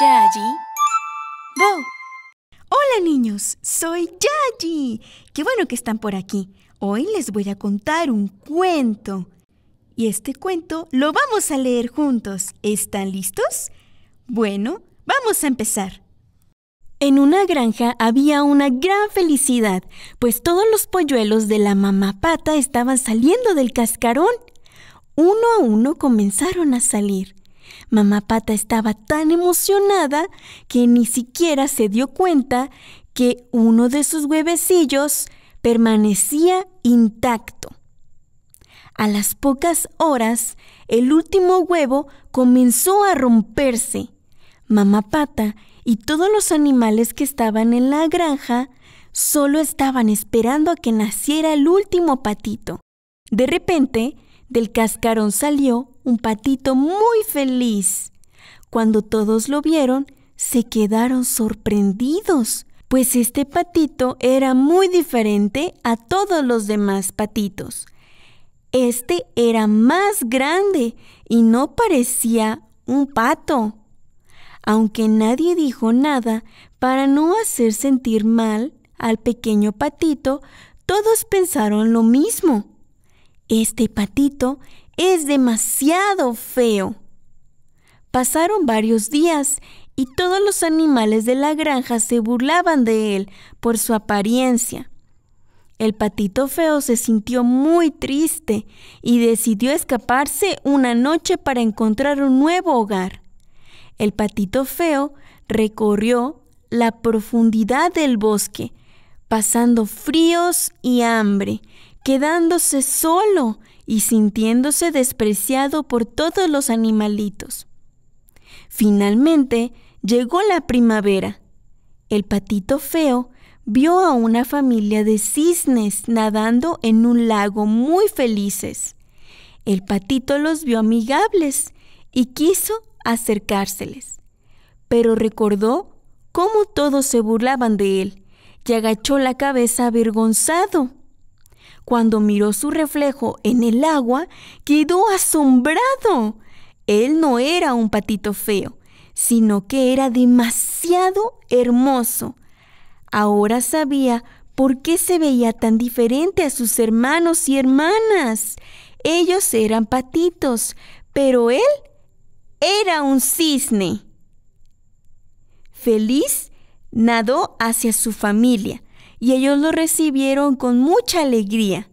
Yayi Hola niños, soy Yayi. Qué bueno que están por aquí. Hoy les voy a contar un cuento. Y este cuento lo vamos a leer juntos. ¿Están listos? Bueno, vamos a empezar. En una granja había una gran felicidad, pues todos los polluelos de la mamá pata estaban saliendo del cascarón. Uno a uno comenzaron a salir. Mamá Pata estaba tan emocionada que ni siquiera se dio cuenta que uno de sus huevecillos permanecía intacto. A las pocas horas, el último huevo comenzó a romperse. Mamá Pata y todos los animales que estaban en la granja solo estaban esperando a que naciera el último patito. De repente, del cascarón salió un patito muy feliz. Cuando todos lo vieron, se quedaron sorprendidos, pues este patito era muy diferente a todos los demás patitos. Este era más grande y no parecía un pato. Aunque nadie dijo nada, para no hacer sentir mal al pequeño patito, todos pensaron lo mismo. Este patito es demasiado feo. Pasaron varios días y todos los animales de la granja se burlaban de él por su apariencia. El patito feo se sintió muy triste y decidió escaparse una noche para encontrar un nuevo hogar. El patito feo recorrió la profundidad del bosque, pasando fríos y hambre, quedándose solo y sintiéndose despreciado por todos los animalitos. Finalmente llegó la primavera. El patito feo vio a una familia de cisnes nadando en un lago muy felices. El patito los vio amigables y quiso acercárseles, pero recordó cómo todos se burlaban de él y agachó la cabeza avergonzado. Cuando miró su reflejo en el agua, quedó asombrado. Él no era un patito feo, sino que era demasiado hermoso. Ahora sabía por qué se veía tan diferente a sus hermanos y hermanas. Ellos eran patitos, pero él era un cisne. Feliz nadó hacia su familia, y ellos lo recibieron con mucha alegría.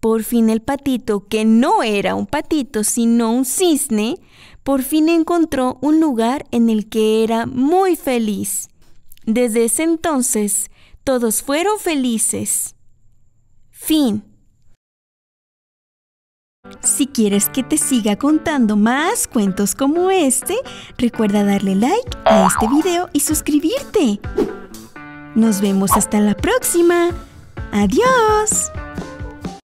Por fin el patito, que no era un patito, sino un cisne, por fin encontró un lugar en el que era muy feliz. Desde ese entonces, todos fueron felices. Fin. Si quieres que te siga contando más cuentos como este, recuerda darle like a este video y suscribirte. Nos vemos hasta la próxima. Adiós.